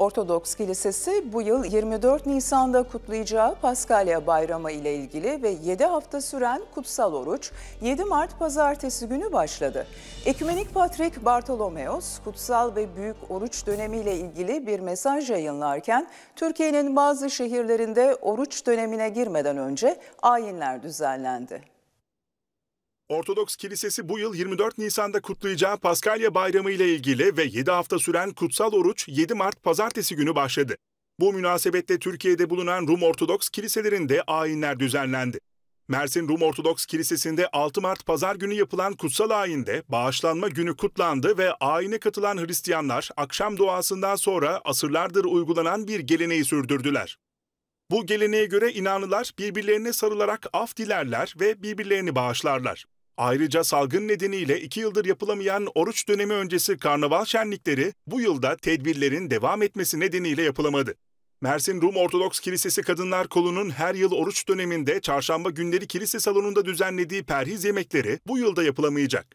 Ortodoks Kilisesi bu yıl 24 Nisan'da kutlayacağı Paskalya Bayramı ile ilgili ve 7 hafta süren kutsal oruç 7 Mart pazartesi günü başladı. Ekümenik Patrik Bartolomeos kutsal ve büyük oruç dönemi ile ilgili bir mesaj yayınlarken Türkiye'nin bazı şehirlerinde oruç dönemine girmeden önce ayinler düzenlendi. Ortodoks Kilisesi bu yıl 24 Nisan'da kutlayacağı Paskalya Bayramı ile ilgili ve 7 hafta süren kutsal oruç 7 Mart pazartesi günü başladı. Bu münasebette Türkiye'de bulunan Rum Ortodoks kiliselerinde ayinler düzenlendi. Mersin Rum Ortodoks Kilisesi'nde 6 Mart pazar günü yapılan kutsal ayinde bağışlanma günü kutlandı ve ayine katılan Hristiyanlar akşam duasından sonra asırlardır uygulanan bir geleneği sürdürdüler. Bu geleneğe göre inanlılar birbirlerine sarılarak af dilerler ve birbirlerini bağışlarlar. Ayrıca salgın nedeniyle iki yıldır yapılamayan oruç dönemi öncesi karnaval şenlikleri bu yılda tedbirlerin devam etmesi nedeniyle yapılamadı. Mersin Rum Ortodoks Kilisesi Kadınlar Kolu'nun her yıl oruç döneminde çarşamba günleri kilise salonunda düzenlediği perhiz yemekleri bu yılda yapılamayacak.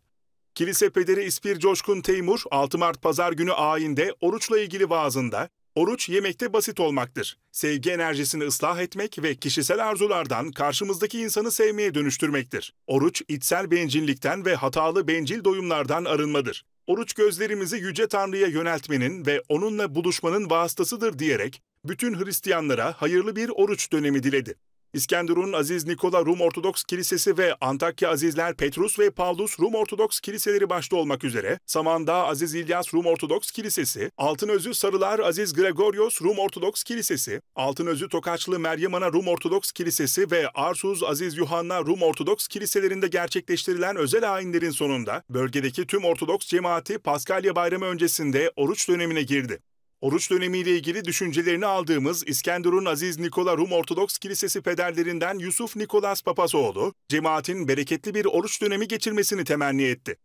Kilise pederi İspir Coşkun Teymur 6 Mart pazar günü ayinde oruçla ilgili vaazında Oruç yemekte basit olmaktır. Sevgi enerjisini ıslah etmek ve kişisel arzulardan karşımızdaki insanı sevmeye dönüştürmektir. Oruç içsel bencillikten ve hatalı bencil doyumlardan arınmadır. Oruç gözlerimizi Yüce Tanrı'ya yöneltmenin ve onunla buluşmanın vasıtasıdır diyerek bütün Hristiyanlara hayırlı bir oruç dönemi diledi. İskenderun Aziz Nikola Rum Ortodoks Kilisesi ve Antakya Azizler Petrus ve Paulus Rum Ortodoks Kiliseleri başta olmak üzere Samandağ Aziz İlyas Rum Ortodoks Kilisesi, Altınözü Sarılar Aziz Gregorios Rum Ortodoks Kilisesi, Altınözü Tokaçlı Meryem Ana Rum Ortodoks Kilisesi ve Arsuz Aziz Yuhanna Rum Ortodoks Kiliselerinde gerçekleştirilen özel ayinlerin sonunda bölgedeki tüm Ortodoks cemaati Paskalya Bayramı öncesinde oruç dönemine girdi. Oruç dönemiyle ilgili düşüncelerini aldığımız İskenderun Aziz Nikola Rum Ortodoks Kilisesi pederlerinden Yusuf Nikolas Papazoğlu, cemaatin bereketli bir oruç dönemi geçirmesini temenni etti.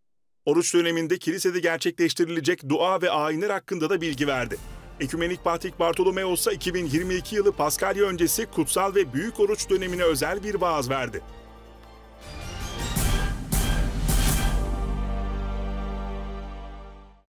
Oruç döneminde kilisede gerçekleştirilecek dua ve ayinler hakkında da bilgi verdi. Ekümenik Patrik Bartolomeos'a 2022 yılı Paskalya öncesi kutsal ve büyük oruç dönemine özel bir vaaz verdi.